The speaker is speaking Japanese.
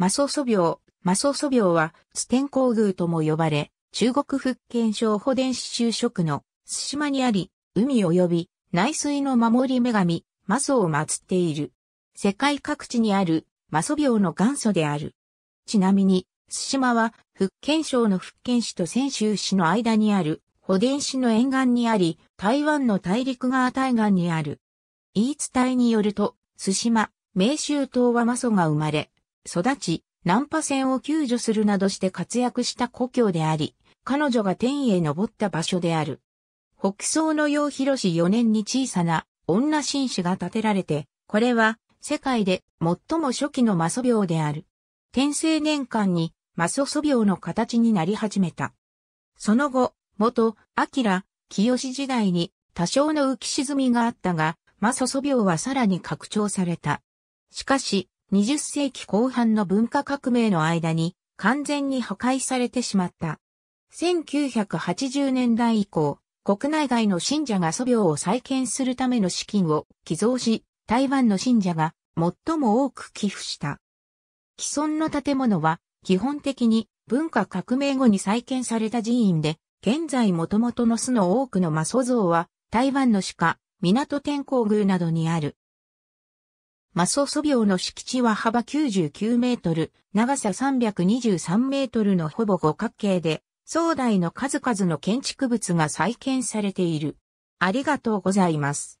マソソ病。マソソ病は、ステンコーグーとも呼ばれ、中国福建省保電市就職の、津島にあり、海及び、内水の守り女神、マソを祀っている。世界各地にある、マソ病の元祖である。ちなみに、津島は、福建省の福建市と泉州市の間にある、保電市の沿岸にあり、台湾の大陸側対岸にある。言い伝えによると、津島、明州島はマソが生まれ、育ち、難破船を救助するなどして活躍した故郷であり、彼女が天へ登った場所である。北宋の陽広氏4年に小さな女紳士が建てられて、これは世界で最も初期のマソ病である。天聖年間にマソソ病の形になり始めた。その後、元、明、清時代に多少の浮き沈みがあったが、マソソ病はさらに拡張された。しかし、20世紀後半の文化革命の間に完全に破壊されてしまった。1980年代以降、国内外の信者が祖廟を再建するための資金を寄贈し、台湾の信者が最も多く寄付した。既存の建物は基本的に文化革命後に再建された寺院で、現在元々の巣の多くの魔祖像は台湾の鹿、港天皇宮などにあるマソソ廟の敷地は幅99メートル、長さ323メートルのほぼ五角形で、壮大の数々の建築物が再建されている。ありがとうございます。